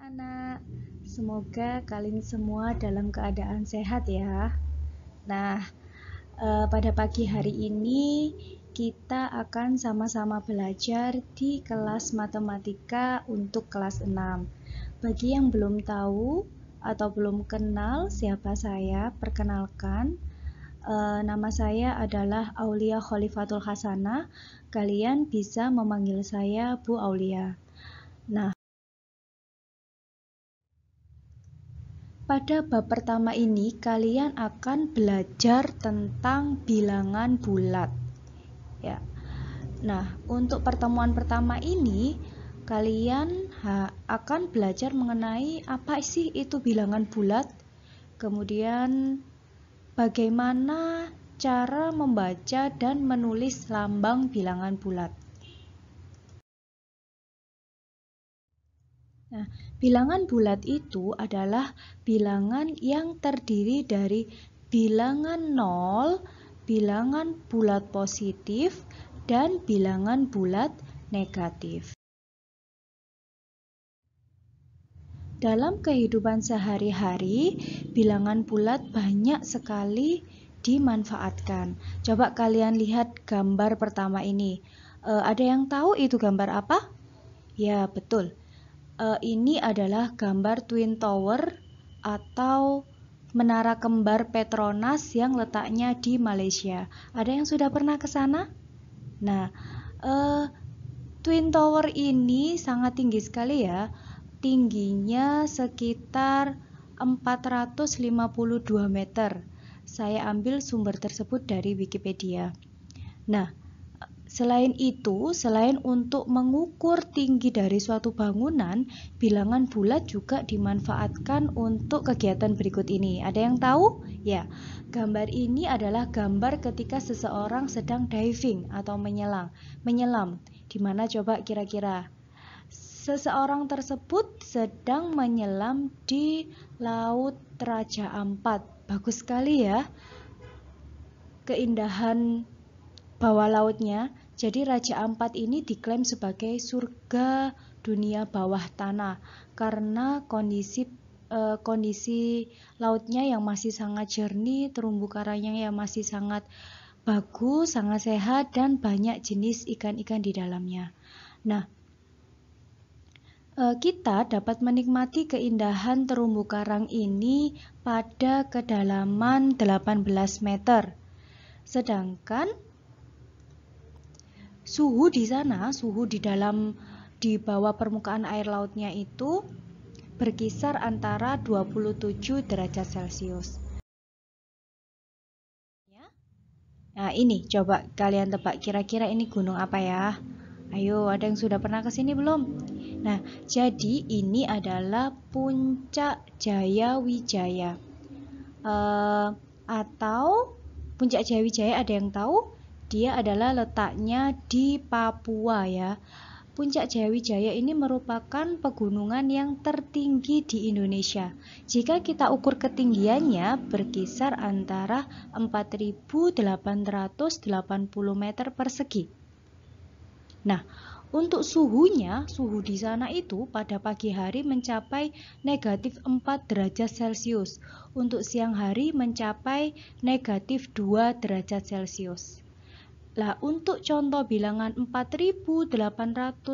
anak-anak. Semoga kalian semua dalam keadaan sehat ya. Nah, eh, pada pagi hari ini kita akan sama-sama belajar di kelas matematika untuk kelas 6. Bagi yang belum tahu atau belum kenal siapa saya, perkenalkan e, nama saya adalah Aulia Khalifatul Hasanah. Kalian bisa memanggil saya Bu Aulia. Nah, Pada bab pertama ini, kalian akan belajar tentang bilangan bulat. Ya. Nah, untuk pertemuan pertama ini, kalian akan belajar mengenai apa sih itu bilangan bulat, kemudian bagaimana cara membaca dan menulis lambang bilangan bulat. Nah, bilangan bulat itu adalah bilangan yang terdiri dari bilangan nol, bilangan bulat positif, dan bilangan bulat negatif. Dalam kehidupan sehari-hari, bilangan bulat banyak sekali dimanfaatkan. Coba kalian lihat gambar pertama ini. E, ada yang tahu itu gambar apa? Ya, betul. Eh, ini adalah gambar Twin Tower atau Menara Kembar Petronas yang letaknya di Malaysia. Ada yang sudah pernah ke sana? Nah, uh, Twin Tower ini sangat tinggi sekali ya. Tingginya sekitar 452 meter. Saya ambil sumber tersebut dari Wikipedia. Nah, Selain itu, selain untuk mengukur tinggi dari suatu bangunan, bilangan bulat juga dimanfaatkan untuk kegiatan berikut ini. Ada yang tahu? Ya, gambar ini adalah gambar ketika seseorang sedang diving atau menyelam. Menyelam, di mana coba kira-kira? Seseorang tersebut sedang menyelam di Laut Raja Ampat. Bagus sekali ya. Keindahan bawah lautnya jadi Raja Ampat ini diklaim sebagai surga dunia bawah tanah karena kondisi eh, kondisi lautnya yang masih sangat jernih, terumbu karangnya yang masih sangat bagus, sangat sehat dan banyak jenis ikan-ikan di dalamnya. Nah, eh, kita dapat menikmati keindahan terumbu karang ini pada kedalaman 18 meter. Sedangkan suhu di sana, suhu di dalam di bawah permukaan air lautnya itu berkisar antara 27 derajat Celcius. Nah, ini coba kalian tebak kira-kira ini gunung apa ya? Ayo, ada yang sudah pernah ke sini belum? Nah, jadi ini adalah Puncak Jaya Wijaya. Uh, eh, atau Puncak Jaya Wijaya ada yang tahu? dia adalah letaknya di Papua ya. Puncak Jaya ini merupakan pegunungan yang tertinggi di Indonesia. Jika kita ukur ketinggiannya berkisar antara 4.880 meter persegi. Nah, untuk suhunya, suhu di sana itu pada pagi hari mencapai negatif 4 derajat Celcius. Untuk siang hari mencapai negatif 2 derajat Celcius. Lah untuk contoh bilangan 4884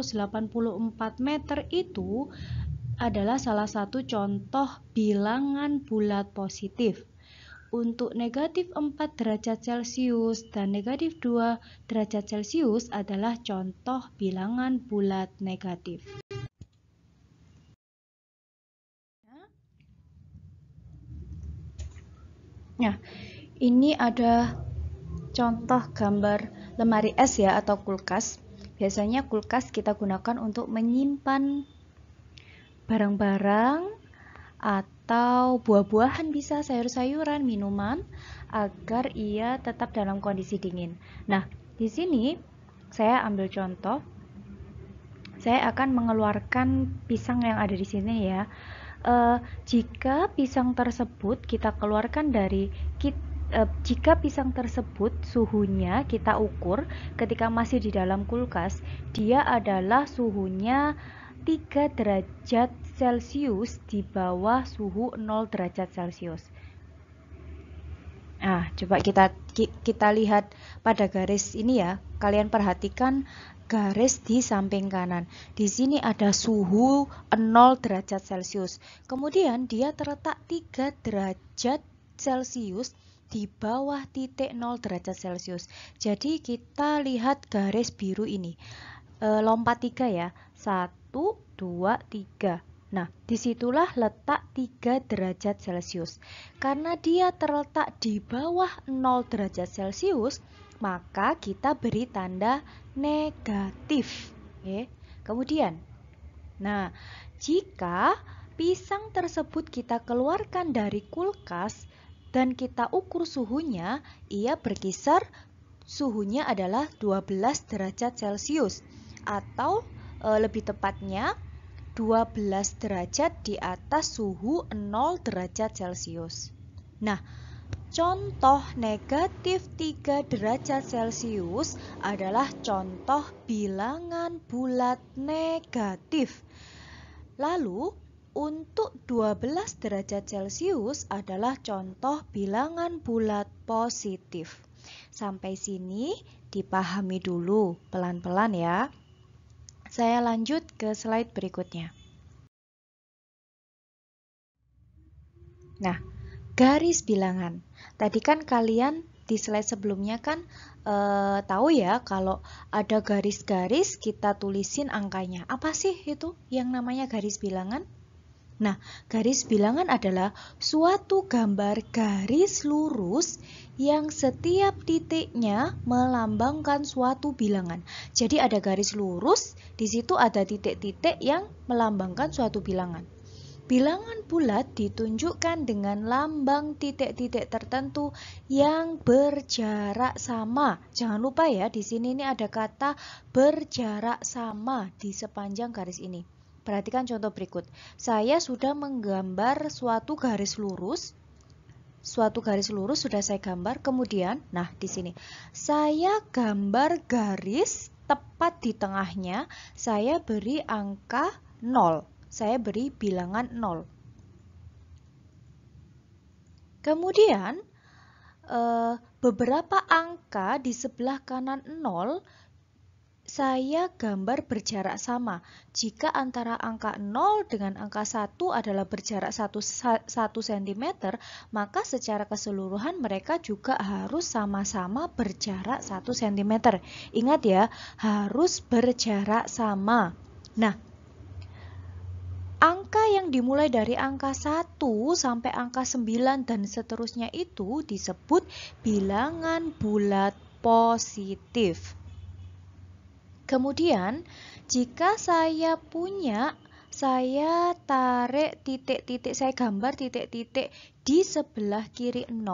meter itu adalah salah satu contoh bilangan bulat positif. Untuk negatif 4 derajat Celcius dan negatif 2 derajat Celcius adalah contoh bilangan bulat negatif. Nah, ini ada contoh gambar lemari es ya atau kulkas. Biasanya kulkas kita gunakan untuk menyimpan barang-barang atau buah-buahan bisa, sayur-sayuran, minuman agar ia tetap dalam kondisi dingin. Nah, di sini saya ambil contoh saya akan mengeluarkan pisang yang ada di sini ya. E, jika pisang tersebut kita keluarkan dari kit Eh, jika pisang tersebut suhunya kita ukur ketika masih di dalam kulkas, dia adalah suhunya 3 derajat Celcius di bawah suhu 0 derajat Celcius. Nah, coba kita kita lihat pada garis ini ya. Kalian perhatikan garis di samping kanan. Di sini ada suhu 0 derajat Celcius. Kemudian dia terletak 3 derajat Celcius di bawah titik 0 derajat Celcius. Jadi kita lihat garis biru ini. E, lompat 3 ya. 1, 2, 3. Nah, disitulah letak 3 derajat Celcius. Karena dia terletak di bawah 0 derajat Celcius, maka kita beri tanda negatif. Oke. Kemudian, nah, jika pisang tersebut kita keluarkan dari kulkas, dan kita ukur suhunya, ia berkisar suhunya adalah 12 derajat Celcius atau e, lebih tepatnya 12 derajat di atas suhu 0 derajat Celcius. Nah, contoh negatif 3 derajat Celcius adalah contoh bilangan bulat negatif. Lalu, untuk 12 derajat Celcius adalah contoh bilangan bulat positif. Sampai sini dipahami dulu pelan-pelan ya. Saya lanjut ke slide berikutnya. Nah, garis bilangan. Tadi kan kalian di slide sebelumnya kan e, tahu ya kalau ada garis-garis kita tulisin angkanya. Apa sih itu yang namanya garis bilangan? Nah, garis bilangan adalah suatu gambar garis lurus yang setiap titiknya melambangkan suatu bilangan. Jadi ada garis lurus, di situ ada titik-titik yang melambangkan suatu bilangan. Bilangan bulat ditunjukkan dengan lambang titik-titik tertentu yang berjarak sama. Jangan lupa ya, di sini ini ada kata berjarak sama di sepanjang garis ini. Perhatikan contoh berikut. Saya sudah menggambar suatu garis lurus. Suatu garis lurus sudah saya gambar. Kemudian, nah di sini. Saya gambar garis tepat di tengahnya. Saya beri angka 0. Saya beri bilangan 0. Kemudian, eh, beberapa angka di sebelah kanan 0 saya gambar berjarak sama. Jika antara angka 0 dengan angka 1 adalah berjarak 1, 1 cm, maka secara keseluruhan mereka juga harus sama-sama berjarak 1 cm. Ingat ya, harus berjarak sama. Nah, angka yang dimulai dari angka 1 sampai angka 9 dan seterusnya itu disebut bilangan bulat positif. Kemudian, jika saya punya, saya tarik titik-titik, saya gambar titik-titik di sebelah kiri 0,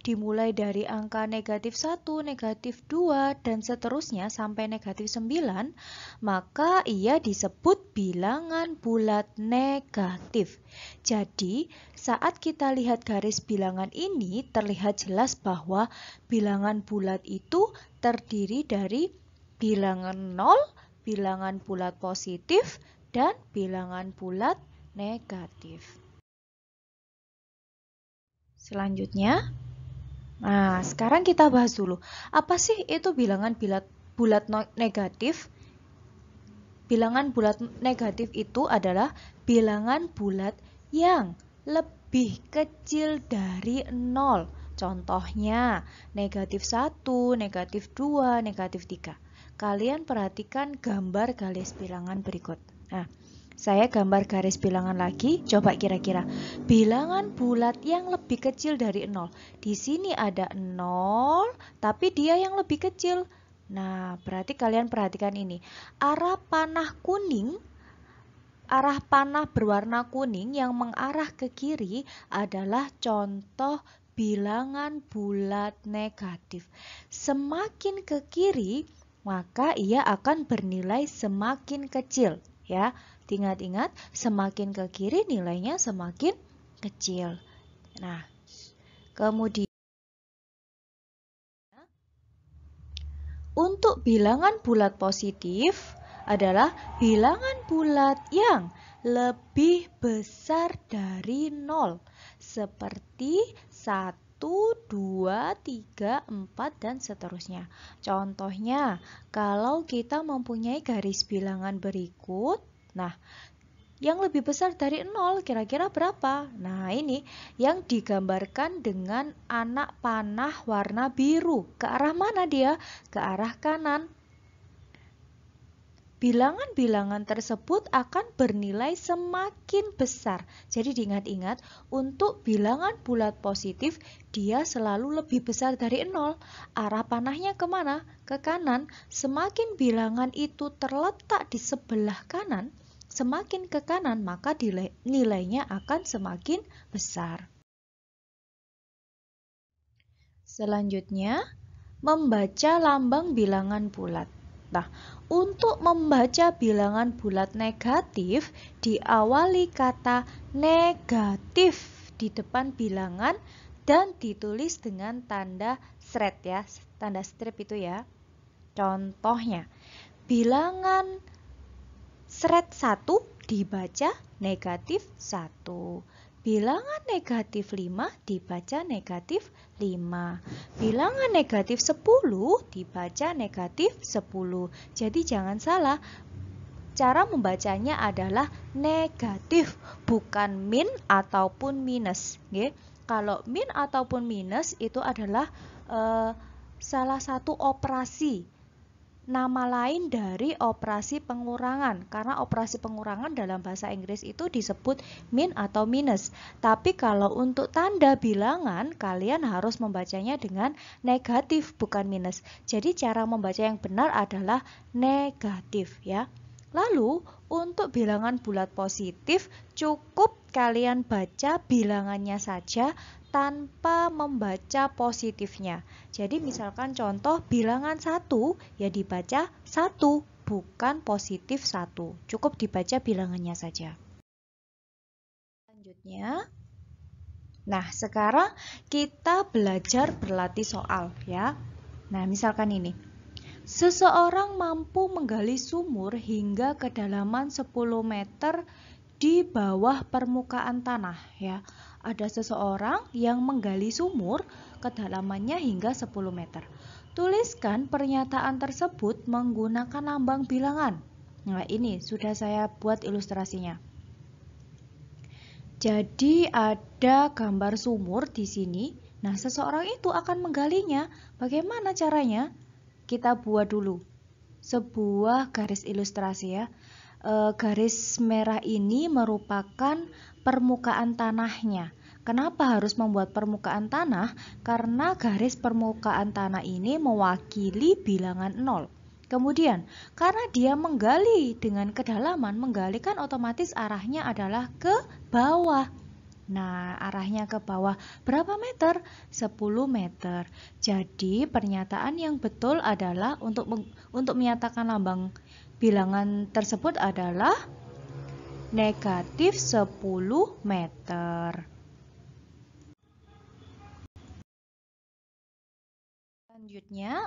dimulai dari angka negatif 1, negatif 2, dan seterusnya sampai negatif 9, maka ia disebut bilangan bulat negatif. Jadi, saat kita lihat garis bilangan ini, terlihat jelas bahwa bilangan bulat itu terdiri dari bilangan nol, bilangan bulat positif, dan bilangan bulat negatif. Selanjutnya, nah sekarang kita bahas dulu. Apa sih itu bilangan bulat, bulat negatif? Bilangan bulat negatif itu adalah bilangan bulat yang lebih kecil dari nol. Contohnya, negatif 1, negatif 2, negatif 3 kalian perhatikan gambar garis bilangan berikut. Nah, saya gambar garis bilangan lagi, coba kira-kira. Bilangan bulat yang lebih kecil dari 0. Di sini ada 0, tapi dia yang lebih kecil. Nah, berarti kalian perhatikan ini. Arah panah kuning Arah panah berwarna kuning yang mengarah ke kiri adalah contoh bilangan bulat negatif. Semakin ke kiri, maka ia akan bernilai semakin kecil ya. Ingat-ingat, semakin ke kiri nilainya semakin kecil. Nah, kemudian untuk bilangan bulat positif adalah bilangan bulat yang lebih besar dari nol, seperti 1 1, 2, 3, 4, dan seterusnya. Contohnya, kalau kita mempunyai garis bilangan berikut, nah, yang lebih besar dari 0 kira-kira berapa? Nah, ini yang digambarkan dengan anak panah warna biru. Ke arah mana dia? Ke arah kanan bilangan-bilangan tersebut akan bernilai semakin besar. Jadi diingat-ingat, untuk bilangan bulat positif, dia selalu lebih besar dari 0. Arah panahnya kemana? Ke kanan. Semakin bilangan itu terletak di sebelah kanan, semakin ke kanan, maka nilainya akan semakin besar. Selanjutnya, membaca lambang bilangan bulat. Nah, untuk membaca bilangan bulat negatif, diawali kata negatif di depan bilangan dan ditulis dengan tanda seret ya, tanda strip itu ya. Contohnya, bilangan seret 1 dibaca negatif 1. Bilangan negatif 5 dibaca negatif 5. Bilangan negatif 10 dibaca negatif 10. Jadi jangan salah, cara membacanya adalah negatif, bukan min ataupun minus. Oke? Kalau min ataupun minus itu adalah uh, salah satu operasi nama lain dari operasi pengurangan karena operasi pengurangan dalam bahasa Inggris itu disebut min atau minus. Tapi kalau untuk tanda bilangan kalian harus membacanya dengan negatif bukan minus. Jadi cara membaca yang benar adalah negatif ya. Lalu untuk bilangan bulat positif cukup kalian baca bilangannya saja tanpa membaca positifnya. Jadi misalkan contoh bilangan satu ya dibaca satu bukan positif satu, Cukup dibaca bilangannya saja. Selanjutnya Nah, sekarang kita belajar berlatih soal ya. Nah, misalkan ini. Seseorang mampu menggali sumur hingga kedalaman 10 meter di bawah permukaan tanah ya ada seseorang yang menggali sumur kedalamannya hingga 10 meter. Tuliskan pernyataan tersebut menggunakan lambang bilangan. Nah, ini sudah saya buat ilustrasinya. Jadi ada gambar sumur di sini. Nah, seseorang itu akan menggalinya. Bagaimana caranya? Kita buat dulu sebuah garis ilustrasi ya. E, garis merah ini merupakan permukaan tanahnya. Kenapa harus membuat permukaan tanah? Karena garis permukaan tanah ini mewakili bilangan 0. Kemudian, karena dia menggali dengan kedalaman, menggali kan otomatis arahnya adalah ke bawah. Nah, arahnya ke bawah berapa meter? 10 meter. Jadi, pernyataan yang betul adalah untuk untuk menyatakan lambang bilangan tersebut adalah negatif 10 meter. Selanjutnya,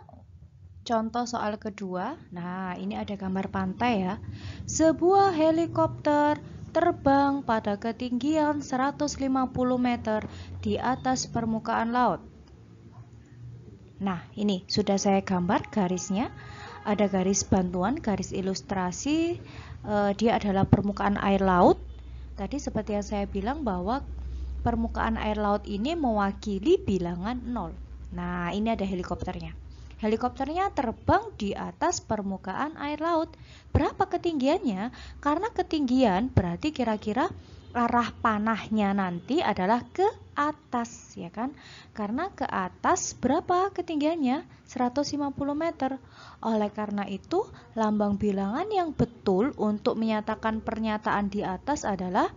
contoh soal kedua. Nah, ini ada gambar pantai ya. Sebuah helikopter terbang pada ketinggian 150 meter di atas permukaan laut. Nah, ini sudah saya gambar garisnya. Ada garis bantuan, garis ilustrasi, uh, dia adalah permukaan air laut. Tadi seperti yang saya bilang bahwa permukaan air laut ini mewakili bilangan 0. Nah, ini ada helikopternya. Helikopternya terbang di atas permukaan air laut. Berapa ketinggiannya? Karena ketinggian berarti kira-kira arah panahnya nanti adalah ke atas ya kan karena ke atas berapa ketinggiannya 150 meter oleh karena itu lambang bilangan yang betul untuk menyatakan pernyataan di atas adalah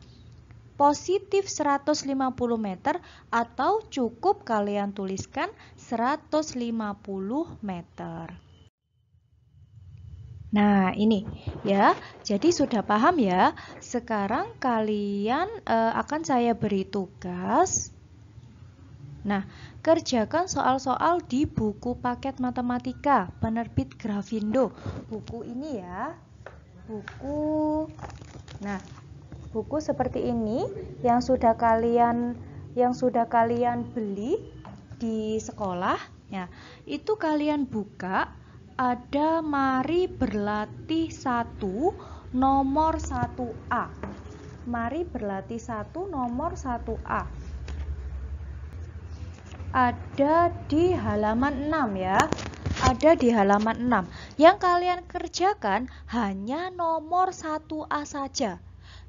positif 150 meter atau cukup kalian tuliskan 150 meter Nah, ini ya. Jadi sudah paham ya? Sekarang kalian e, akan saya beri tugas. Nah, kerjakan soal-soal di buku paket matematika penerbit Grafindo. Buku ini ya. Buku Nah, buku seperti ini yang sudah kalian yang sudah kalian beli di sekolah ya. Itu kalian buka ada mari berlatih 1 nomor 1A. Mari berlatih 1 nomor 1A. Ada di halaman 6 ya. Ada di halaman 6. Yang kalian kerjakan hanya nomor 1A saja.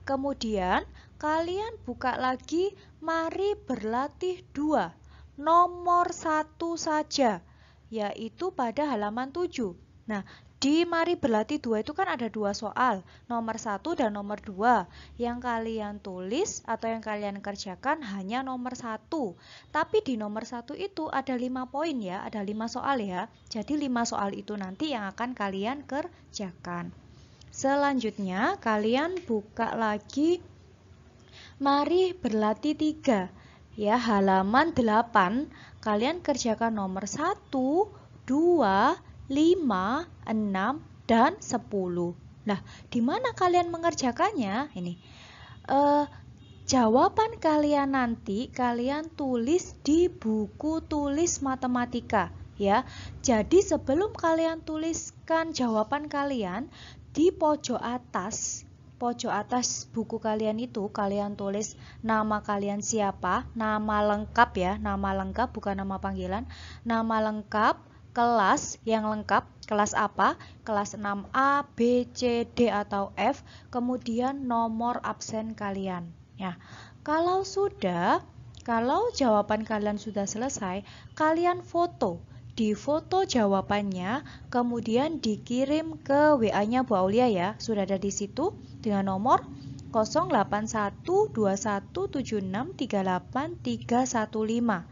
Kemudian kalian buka lagi mari berlatih 2 nomor 1 saja yaitu pada halaman 7. Nah, di Mari Berlatih dua itu kan ada dua soal, nomor satu dan nomor dua. Yang kalian tulis atau yang kalian kerjakan hanya nomor satu. Tapi di nomor satu itu ada lima poin ya, ada lima soal ya. Jadi lima soal itu nanti yang akan kalian kerjakan. Selanjutnya, kalian buka lagi Mari Berlatih tiga, Ya, halaman 8 Kalian kerjakan nomor 1, 2, 5, 6, dan 10. Nah, di mana kalian mengerjakannya? Ini. Eh, jawaban kalian nanti kalian tulis di buku tulis matematika ya. Jadi sebelum kalian tuliskan jawaban kalian di pojok atas pojok atas buku kalian itu kalian tulis nama kalian siapa, nama lengkap ya, nama lengkap bukan nama panggilan, nama lengkap, kelas yang lengkap, kelas apa? Kelas 6A, B, C, D atau F, kemudian nomor absen kalian. Ya. Kalau sudah, kalau jawaban kalian sudah selesai, kalian foto di foto jawabannya, kemudian dikirim ke WA-nya Bu Aulia ya. Sudah ada di situ dengan nomor 081217638315.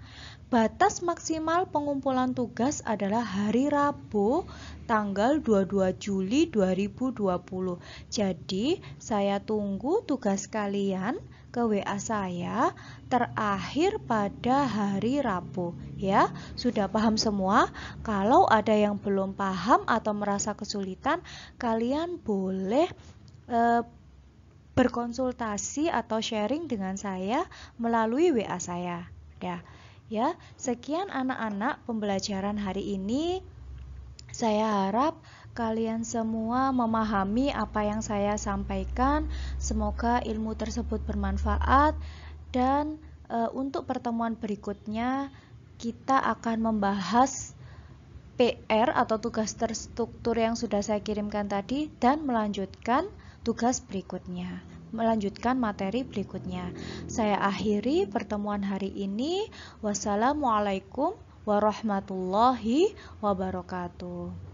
Batas maksimal pengumpulan tugas adalah hari Rabu tanggal 22 Juli 2020. Jadi, saya tunggu tugas kalian ke WA saya terakhir pada hari Rabu ya. Sudah paham semua? Kalau ada yang belum paham atau merasa kesulitan, kalian boleh e, berkonsultasi atau sharing dengan saya melalui WA saya. Ya. Ya, sekian anak-anak pembelajaran hari ini. Saya harap kalian semua memahami apa yang saya sampaikan. Semoga ilmu tersebut bermanfaat dan e, untuk pertemuan berikutnya kita akan membahas PR atau tugas terstruktur yang sudah saya kirimkan tadi dan melanjutkan tugas berikutnya melanjutkan materi berikutnya. Saya akhiri pertemuan hari ini. Wassalamualaikum warahmatullahi wabarakatuh.